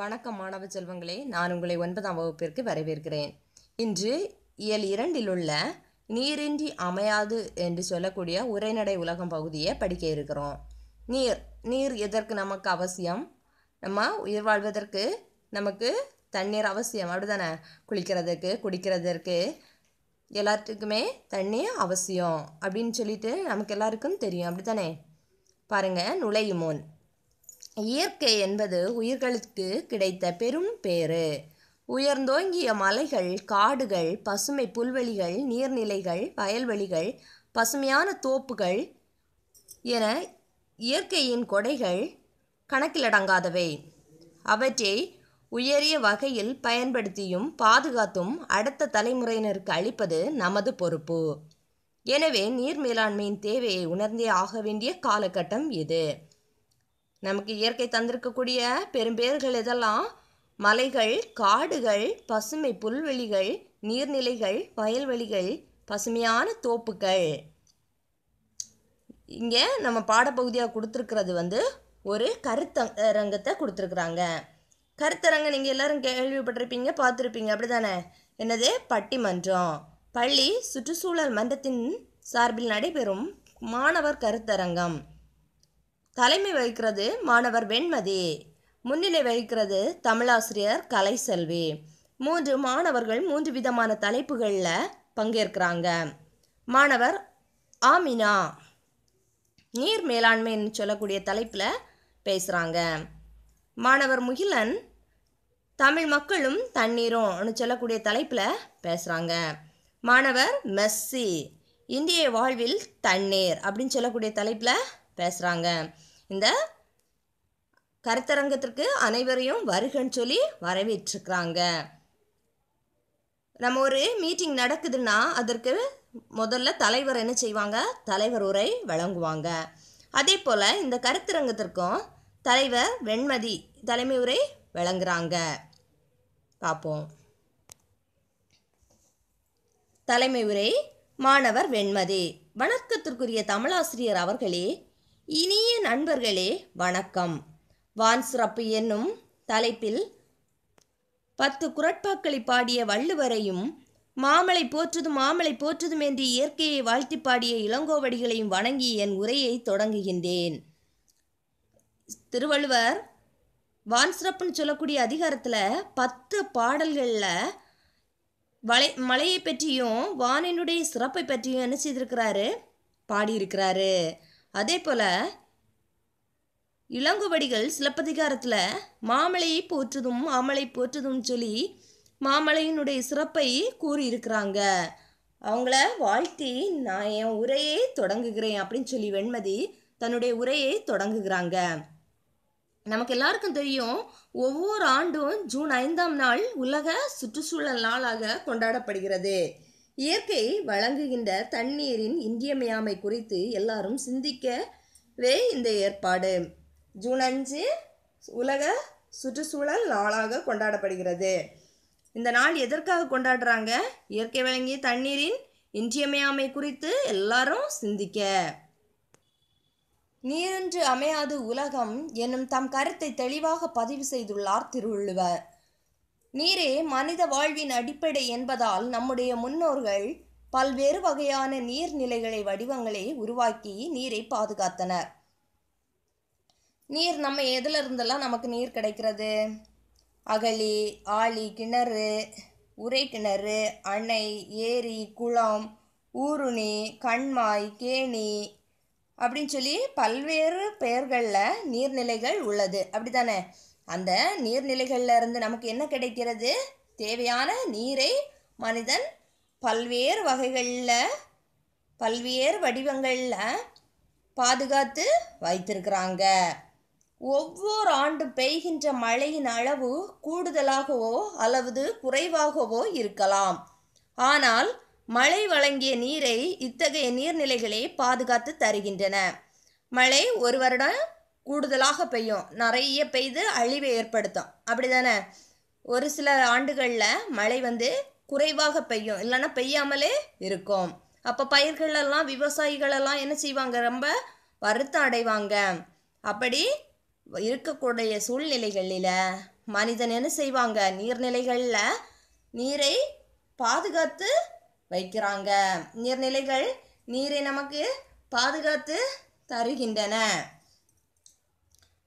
வணக்கம் மாணவ செல்வங்களே நான் உங்களை ஒன்பதாம் வகுப்பிற்கு வரவேற்கிறேன் இன்று இயல் இரண்டில் உள்ள நீரின்றி அமையாது என்று சொல்லக்கூடிய உரைநடை உலகம் பகுதியை படிக்க இருக்கிறோம் நீர் நீர் எதற்கு நமக்கு அவசியம் நம்ம உயிர் வாழ்வதற்கு நமக்கு தண்ணீர் அவசியம் அப்படிதானே குளிக்கிறதுக்கு குடிக்கிறதற்கு எல்லாத்துக்குமே தண்ணி அவசியம் அப்படின்னு சொல்லிட்டு நமக்கு எல்லாருக்கும் தெரியும் அப்படி தானே பாருங்கள் நுழையுமோன் இயற்கை என்பது உயிர்களுக்கு கிடைத்த பெரும் பேறு உயர்ந்தோங்கிய மலைகள் காடுகள் பசுமை புல்வெளிகள் நீர்நிலைகள் வயல்வெளிகள் பசுமையான தோப்புகள் என இயற்கையின் கொடைகள் கணக்கிலடங்காதவை அவற்றை உயரிய வகையில் பயன்படுத்தியும் பாதுகாத்தும் அடுத்த தலைமுறையினருக்கு அளிப்பது நமது பொறுப்பு எனவே நீர் மேலாண்மையின் தேவையை உணர்ந்தே ஆக வேண்டிய காலகட்டம் இது நமக்கு இயற்கை தந்திருக்கக்கூடிய பெரும்பேறுகள் எதெல்லாம் மலைகள் காடுகள் பசுமை புல்வெளிகள் நீர்நிலைகள் வயல்வெளிகள் பசுமையான தோப்புகள் இங்கே நம்ம பாடப்பகுதியாக கொடுத்துருக்கிறது வந்து ஒரு கருத்த ரங்கத்தை கொடுத்துருக்குறாங்க கருத்தரங்கம் நீங்கள் எல்லோரும் கேள்விப்பட்டிருப்பீங்க பார்த்துருப்பீங்க அப்படி தானே என்னது பட்டிமன்றம் பள்ளி சுற்றுச்சூழல் மன்றத்தின் சார்பில் நடைபெறும் மாணவர் கருத்தரங்கம் தலைமை வகிக்கிறது மாணவர் வெண்மதி முன்னிலை வகிக்கிறது தமிழாசிரியர் கலைசெல்வி மூன்று மாணவர்கள் மூன்று விதமான தலைப்புகளில் பங்கேற்கிறாங்க மாணவர் ஆமினா நீர் மேலாண்மைன்னு சொல்லக்கூடிய தலைப்பில் பேசுகிறாங்க மாணவர் முகிலன் தமிழ் மக்களும் தண்ணீரும்னு சொல்லக்கூடிய தலைப்பில் பேசுகிறாங்க மாணவர் மெஸ்ஸி இந்திய வாழ்வில் தண்ணீர் அப்படின்னு சொல்லக்கூடிய தலைப்பில் பேசுகிறாங்க இந்த கருத்தரங்கத்திற்கு அனைவரையும் வருகன்னு சொல்லி வரவேற்றுக்கிறாங்க நம்ம ஒரு மீட்டிங் நடக்குதுன்னா அதற்கு முதல்ல தலைவர் என்ன செய்வாங்க தலைவர் உரை வழங்குவாங்க அதே போல் இந்த கருத்தரங்கத்திற்கும் தலைவர் வெண்மதி தலைமை உரை வழங்குறாங்க பார்ப்போம் தலைமை உரை மாணவர் வெண்மதி வணக்கத்திற்குரிய தமிழாசிரியர் அவர்களே இனிய நண்பர்களே வணக்கம் வான் என்னும் தலைப்பில் பத்து குரட்பாக்களை பாடிய வள்ளுவரையும் மாமலை போற்றதும் மாமலை போற்றதும் என்று இயற்கையை வாழ்த்தி பாடிய இளங்கோவடிகளையும் வணங்கி என் உரையை தொடங்குகின்றேன் திருவள்ளுவர் வான் சொல்லக்கூடிய அதிகாரத்தில் பத்து பாடல்களில் வலை மலையை பற்றியும் வானினுடைய சிறப்பை பற்றியும் என்ன செய்திருக்கிறாரு பாடியிருக்கிறாரு அதே போல் இளங்குவடிகள் சிலப்பதிகாரத்தில் மாமலையை போற்றுதும் மாமலை போற்றுதும் சொல்லி மாமலையினுடைய சிறப்பை கூறியிருக்கிறாங்க அவங்கள வாழ்த்தி நான் என் உரையே தொடங்குகிறேன் அப்படின்னு சொல்லி வெண்மதி தன்னுடைய உரையை தொடங்குகிறாங்க நமக்கு எல்லாருக்கும் தெரியும் ஒவ்வொரு ஆண்டும் ஜூன் ஐந்தாம் நாள் உலக சுற்றுச்சூழல் நாளாக கொண்டாடப்படுகிறது இயற்கை வழங்குகின்ற தண்ணீரின் இன்றியமையாமை குறித்து எல்லாரும் சிந்திக்கவே இந்த ஏற்பாடு ஜூன் அஞ்சு உலக சுற்றுச்சூழல் நாளாக கொண்டாடப்படுகிறது இந்த நாள் எதற்காக கொண்டாடுறாங்க இயற்கை வழங்கிய தண்ணீரின் இன்றியமையாமை குறித்து எல்லாரும் சிந்திக்க நீரின்று அமையாது உலகம் என்னும் தம் கருத்தை தெளிவாக பதிவு செய்துள்ளார் திருவள்ளுவர் நீரே மனித வாழ்வின் அடிப்படை என்பதால் நம்முடைய முன்னோர்கள் பல்வேறு வகையான நீர்நிலைகளை வடிவங்களை உருவாக்கி நீரை பாதுகாத்தனர் நீர் நம்ம எதுல இருந்தெல்லாம் நமக்கு நீர் கிடைக்கிறது அகழி ஆழி கிணறு உரை கிணறு அணை ஏரி குளம் ஊருணி கண்மாய் கேணி அப்படின்னு சொல்லி பல்வேறு பெயர்களில் நீர்நிலைகள் உள்ளது அப்படி தானே அந்த நீர்நிலைகளில் இருந்து நமக்கு என்ன கிடைக்கிறது தேவையான நீரை மனிதன் பல்வேறு வகைகளில் பல்வேறு வடிவங்களில் பாதுகாத்து வைத்திருக்கிறாங்க ஒவ்வொரு ஆண்டு பெய்கின்ற மழையின் அளவு கூடுதலாகவோ அல்லது குறைவாகவோ இருக்கலாம் ஆனால் மழை வழங்கிய நீரை இத்தகைய நீர்நிலைகளே பாதுகாத்து தருகின்றன மழை ஒரு வருடம் கூடுதலாக பெய்யும் நிறைய பெய்து அழிவை ஏற்படுத்தும் அப்படி தானே ஒரு சில ஆண்டுகளில் மழை வந்து குறைவாக பெய்யும் இல்லைன்னா பெய்யாமலே இருக்கும் அப்போ பயிர்களெல்லாம் விவசாயிகளெல்லாம் என்ன செய்வாங்க ரொம்ப வருத்தம் அடைவாங்க அப்படி இருக்கக்கூடிய சூழ்நிலைகளில் மனிதன் என்ன செய்வாங்க நீர்நிலைகளில் நீரை பாதுகாத்து வைக்கிறாங்க நீர்நிலைகள் நீரை நமக்கு பாதுகாத்து தருகின்றன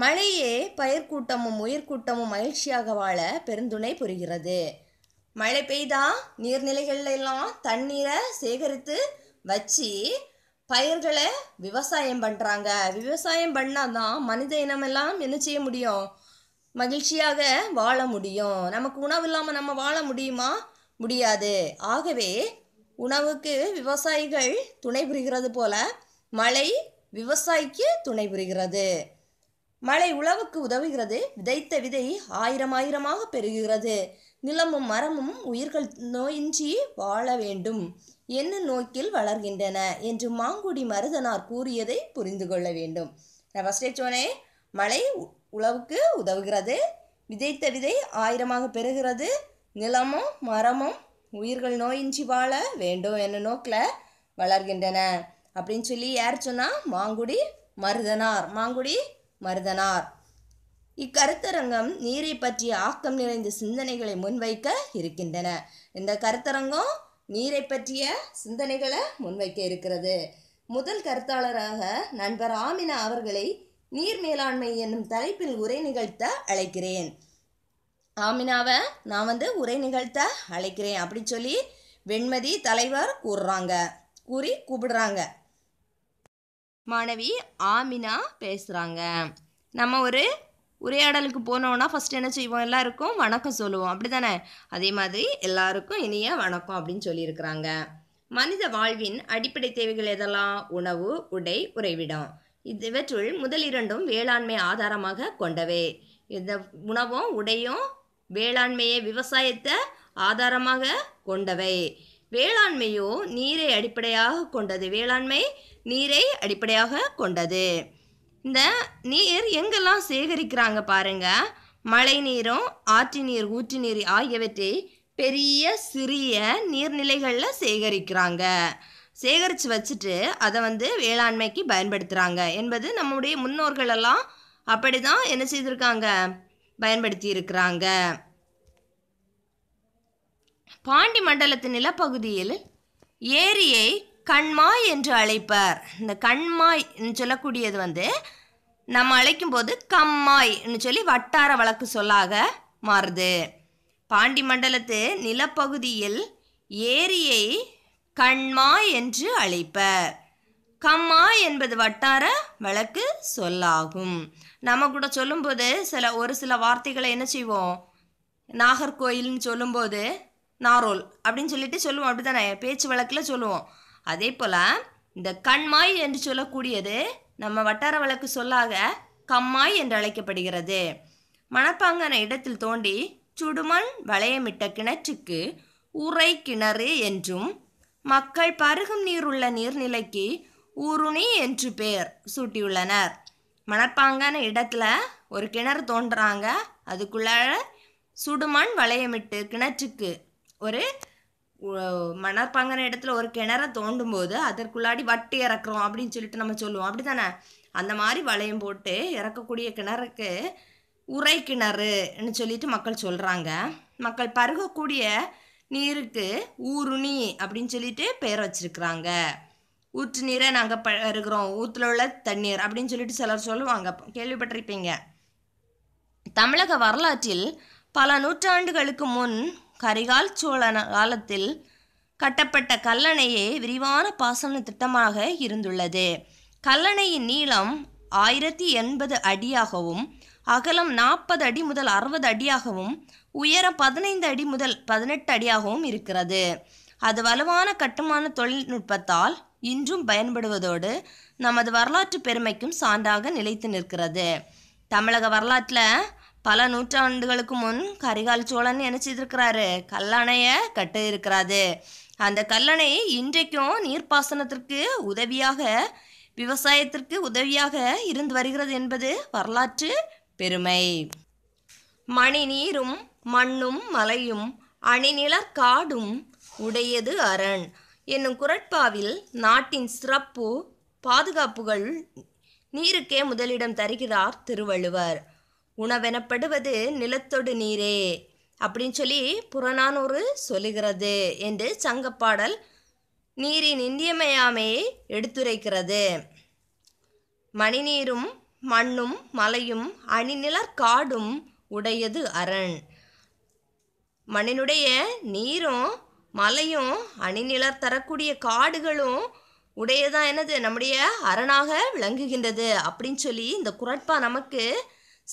மழையே பயிர்கூட்டமும் உயிர்கூட்டமும் மகிழ்ச்சியாக வாழ பெருந்துணை புரிகிறது மழை பெய்தா நீர்நிலைகள்ல எல்லாம் தண்ணீரை சேகரித்து வச்சு பயிர்களை விவசாயம் பண்ணுறாங்க விவசாயம் பண்ணாதான் மனித இனமெல்லாம் என்ன செய்ய முடியும் மகிழ்ச்சியாக வாழ முடியும் நமக்கு உணவு இல்லாமல் நம்ம வாழ முடியுமா முடியாது ஆகவே உணவுக்கு விவசாயிகள் துணை புரிகிறது போல மழை விவசாயிக்கு துணை புரிகிறது மழை உழவுக்கு உதவுகிறது விதைத்த விதை ஆயிரம் ஆயிரமாக பெருகிறது நிலமும் மரமும் உயிர்கள் நோயின்றி வாழ வேண்டும் என்ன நோக்கில் வளர்கின்றன என்று மாங்குடி மருதனார் கூறியதை புரிந்து கொள்ள வேண்டும் நான் சோனே மழை உழவுக்கு உதவுகிறது விதைத்த விதை ஆயிரமாக பெறுகிறது நிலமும் மரமும் உயிர்கள் நோயின்றி வாழ வேண்டும் என்ன நோக்கில் வளர்கின்றன அப்படின்னு சொல்லி யார் சொன்னால் மாங்குடி மருதனார் மாங்குடி மருதனார் இக்கருத்தரங்கம் நீரை பற்றிய ஆக்கம் நிறைந்த சிந்தனைகளை முன்வைக்க இருக்கின்றன இந்த கருத்தரங்கம் நீரை பற்றிய சிந்தனைகளை முன்வைக்க இருக்கிறது முதல் கருத்தாளராக நண்பர் ஆமினா அவர்களை நீர் மேலாண்மை என்னும் தலைப்பில் உரை நிகழ்த்த அழைக்கிறேன் ஆமினாவை நான் வந்து உரை நிகழ்த்த அழைக்கிறேன் அப்படி சொல்லி வெண்மதி தலைவர் கூறுறாங்க கூறி கூப்பிடுறாங்க மாணவி ஆமினா பேசுகிறாங்க நம்ம ஒரு உரையாடலுக்கு போனோன்னா ஃபஸ்ட் என்ன செய்வோம் எல்லாருக்கும் வணக்கம் சொல்லுவோம் அப்படி தானே அதே மாதிரி எல்லாருக்கும் இனிய வணக்கம் அப்படின்னு சொல்லியிருக்கிறாங்க மனித வாழ்வின் அடிப்படை தேவைகள் எதெல்லாம் உணவு உடை உறைவிடம் இவற்றுள் முதல் இரண்டும் வேளாண்மை ஆதாரமாக கொண்டவை இந்த உணவும் உடையும் வேளாண்மையை விவசாயத்தை ஆதாரமாக கொண்டவை வேளாண்மையோ நீரை அடிப்படையாக கொண்டது வேளாண்மை நீரை அடிப்படையாக கொண்டது இந்த நீர் எங்கெல்லாம் சேகரிக்கிறாங்க பாருங்க மழை நீரும் ஆற்று நீர் ஊற்று நீர் ஆகியவற்றை பெரிய சிறிய நீர்நிலைகளில் சேகரிக்கிறாங்க சேகரித்து வச்சுட்டு அதை வந்து வேளாண்மைக்கு பயன்படுத்துகிறாங்க என்பது நம்முடைய முன்னோர்களெல்லாம் அப்படி தான் என்ன செய்திருக்காங்க பயன்படுத்தி இருக்கிறாங்க பாண்டி மண்டலத்து நிலப்பகுதியில் ஏரியை கண்மாய் என்று அழைப்பார் இந்த கண்மாய் சொல்லக்கூடியது வந்து நம்ம அழைக்கும் போது கம்மாய்னு சொல்லி வட்டார வழக்கு சொல்லாக மாறுது பாண்டி மண்டலத்து நிலப்பகுதியில் ஏரியை கண்மாய் என்று அழைப்பர் கம்மாய் என்பது வட்டார வழக்கு சொல்லாகும் நம்ம கூட சொல்லும்போது சில ஒரு சில வார்த்தைகளை என்ன செய்வோம் நாகர்கோயில்னு சொல்லும்போது நாரோல் அப்படின்னு சொல்லிட்டு சொல்லுவோம் அப்படி தானே பேச்சு வழக்கில் சொல்லுவோம் அதே போல் இந்த கண்மாய் என்று சொல்லக்கூடியது நம்ம வட்டார வழக்கு சொல்லாக கம்மாய் என்று அழைக்கப்படுகிறது மணப்பாங்கன இடத்தில் தோண்டி சுடுமண் வளையமிட்ட கிணற்றுக்கு உரை கிணறு என்றும் மக்கள் பருகும் நீருள்ள நீர்நிலைக்கு ஊருணி என்று பேர் சூட்டியுள்ளனர் மணப்பாங்கான இடத்துல ஒரு கிணறு தோன்றுறாங்க அதுக்குள்ளால சுடுமண் வளையமிட்டு கிணற்றுக்கு ஒரு மணற்பாங்கன இடத்துல ஒரு கிணற தோண்டும் போது அதற்குள்ளாடி வட்டு இறக்குறோம் அப்படின்னு சொல்லிட்டு நம்ம சொல்லுவோம் அப்படி தானே அந்த மாதிரி வளையம் போட்டு இறக்கக்கூடிய கிணறுக்கு உரை கிணறுன்னு சொல்லிட்டு மக்கள் சொல்கிறாங்க மக்கள் பருகக்கூடிய நீருக்கு ஊருணி அப்படின்னு சொல்லிட்டு பெயர் வச்சுருக்குறாங்க ஊற்று நீரை நாங்கள் பருகிறோம் ஊற்றுல உள்ள தண்ணீர் அப்படின்னு சொல்லிட்டு சிலர் சொல்லுவாங்க கேள்விப்பட்டிருப்பீங்க தமிழக வரலாற்றில் பல நூற்றாண்டுகளுக்கு முன் கரிகால் சோழன காலத்தில் கட்டப்பட்ட கல்லணையே விரிவான பாசன திட்டமாக இருந்துள்ளது கல்லணையின் நீளம் ஆயிரத்தி எண்பது அடியாகவும் அகலம் நாற்பது அடி முதல் அறுபது அடியாகவும் உயரம் பதினைந்து அடி முதல் பதினெட்டு அடியாகவும் இருக்கிறது அது வலுவான கட்டுமான தொழில்நுட்பத்தால் இன்றும் பயன்படுவதோடு நமது வரலாற்று பெருமைக்கும் சான்றாக நிலைத்து நிற்கிறது தமிழக வரலாற்றில் பல நூற்றாண்டுகளுக்கு முன் கரிகால் சோழன் நினைச்சிருக்கிறாரு கல்லணைய கல்லணையை கட்ட இருக்கிறாரு அந்த கல்லணை இன்றைக்கும் நீர்ப்பாசனத்திற்கு உதவியாக விவசாயத்திற்கு உதவியாக இருந்து வருகிறது என்பது வரலாற்று பெருமை மணி நீரும் மண்ணும் மலையும் காடும் உடையது அரண் என்னும் குரட்பாவில் நாட்டின் சிறப்பு பாதுகாப்புகள் நீருக்கே முதலிடம் தருகிறார் திருவள்ளுவர் உணவெனப்படுவது நிலத்தொடு நீரே அப்படின்னு சொல்லி புறநானூறு சொல்லுகிறது என்று சங்கப்பாடல் நீரின் இந்தியமையாமையை எடுத்துரைக்கிறது மணிநீரும் மண்ணும் மலையும் அணிநிலர் காடும் உடையது அரண் மண்ணினுடைய நீரும் மலையும் அணிநிலர் தரக்கூடிய காடுகளும் உடையதான் என்னது நம்முடைய அரணாக விளங்குகின்றது அப்படின்னு சொல்லி இந்த குரட்பா நமக்கு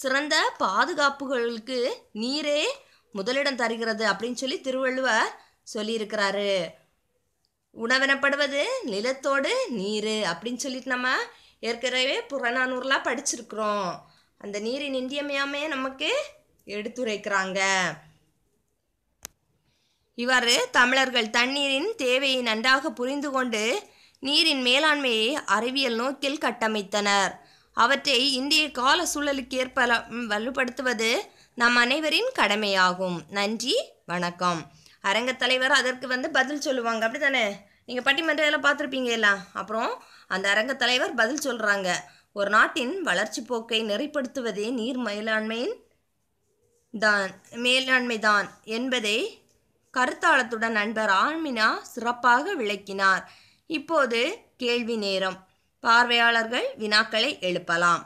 சிறந்த பாதுகாப்புகளுக்கு நீரே முதலிடம் தருகிறது அப்படின்னு சொல்லி திருவள்ளுவர் சொல்லியிருக்கிறாரு உணவெனப்படுவது நிலத்தோடு நீர் அப்படின்னு சொல்லிட்டு நம்ம ஏற்கனவே புறநானூறுலாம் படிச்சிருக்கிறோம் அந்த நீரின் இன்றியமையாமே நமக்கு எடுத்துரைக்கிறாங்க இவர் தமிழர்கள் தண்ணீரின் தேவையை நன்றாக புரிந்து கொண்டு நீரின் மேலாண்மையை அறிவியல் நோக்கில் கட்டமைத்தனர் அவற்றை இந்திய கால சூழலுக்கு ஏற்ப வலுப்படுத்துவது நம் அனைவரின் கடமையாகும் நன்றி வணக்கம் அரங்கத் தலைவர் அதற்கு வந்து பதில் சொல்லுவாங்க அப்படி தானே நீங்கள் பட்டிமன்ற வேலை பார்த்துருப்பீங்க எல்லாம் அப்புறம் அந்த அரங்கத் தலைவர் பதில் சொல்கிறாங்க ஒரு நாட்டின் வளர்ச்சி போக்கை நெறிப்படுத்துவதே நீர் மேலாண்மையின் தான் மேலாண்மை தான் என்பதை கருத்தாளத்துடன் நண்பர் ஆழ்மினா சிறப்பாக விளக்கினார் இப்போது கேள்வி நேரம் பார்வையாளர்கள் வினாக்களை எழுப்பலாம்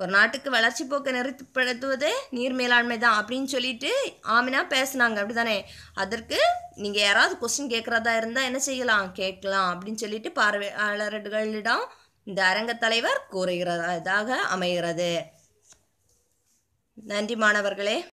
ஒரு நாட்டுக்கு வளர்ச்சி போக்கை நிறுத்தப்படுத்துவது நீர் மேலாண்மை தான் அப்படின்னு சொல்லிட்டு ஆமினா பேசினாங்க அப்படி தானே அதற்கு நீங்கள் யாராவது கொஸ்டின் கேட்குறதா இருந்தால் என்ன செய்யலாம் கேட்கலாம் அப்படின்னு சொல்லிட்டு பார்வையாளர்களிடம் இந்த அரங்கத் தலைவர் கூறுகிறதாக அமைகிறது நன்றி மாணவர்களே